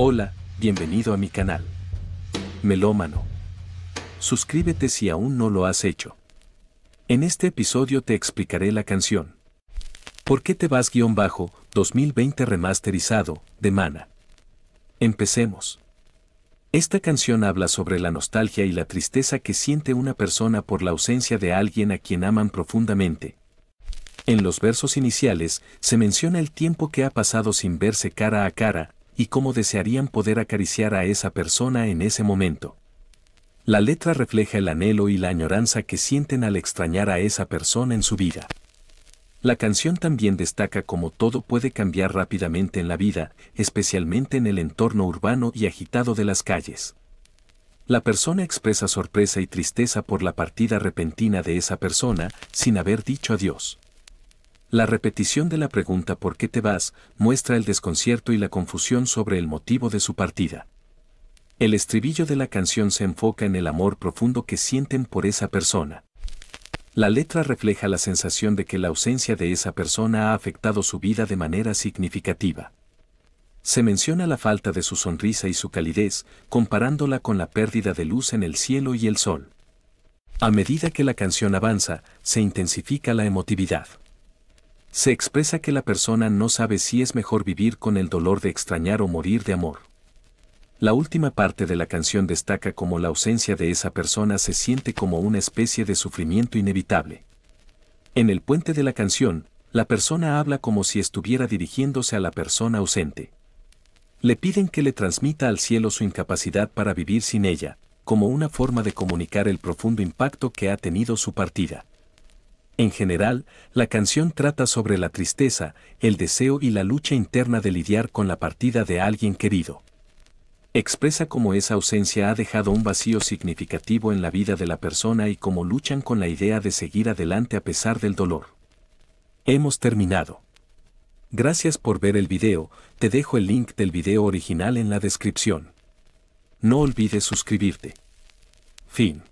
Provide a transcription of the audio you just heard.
Hola, bienvenido a mi canal. Melómano. Suscríbete si aún no lo has hecho. En este episodio te explicaré la canción. ¿Por qué te vas guión bajo 2020 remasterizado de Mana? Empecemos. Esta canción habla sobre la nostalgia y la tristeza que siente una persona por la ausencia de alguien a quien aman profundamente. En los versos iniciales se menciona el tiempo que ha pasado sin verse cara a cara, y cómo desearían poder acariciar a esa persona en ese momento. La letra refleja el anhelo y la añoranza que sienten al extrañar a esa persona en su vida. La canción también destaca cómo todo puede cambiar rápidamente en la vida, especialmente en el entorno urbano y agitado de las calles. La persona expresa sorpresa y tristeza por la partida repentina de esa persona sin haber dicho adiós. La repetición de la pregunta ¿por qué te vas? muestra el desconcierto y la confusión sobre el motivo de su partida. El estribillo de la canción se enfoca en el amor profundo que sienten por esa persona. La letra refleja la sensación de que la ausencia de esa persona ha afectado su vida de manera significativa. Se menciona la falta de su sonrisa y su calidez, comparándola con la pérdida de luz en el cielo y el sol. A medida que la canción avanza, se intensifica la emotividad se expresa que la persona no sabe si es mejor vivir con el dolor de extrañar o morir de amor. La última parte de la canción destaca cómo la ausencia de esa persona se siente como una especie de sufrimiento inevitable. En el puente de la canción, la persona habla como si estuviera dirigiéndose a la persona ausente. Le piden que le transmita al cielo su incapacidad para vivir sin ella, como una forma de comunicar el profundo impacto que ha tenido su partida. En general, la canción trata sobre la tristeza, el deseo y la lucha interna de lidiar con la partida de alguien querido. Expresa cómo esa ausencia ha dejado un vacío significativo en la vida de la persona y cómo luchan con la idea de seguir adelante a pesar del dolor. Hemos terminado. Gracias por ver el video, te dejo el link del video original en la descripción. No olvides suscribirte. Fin.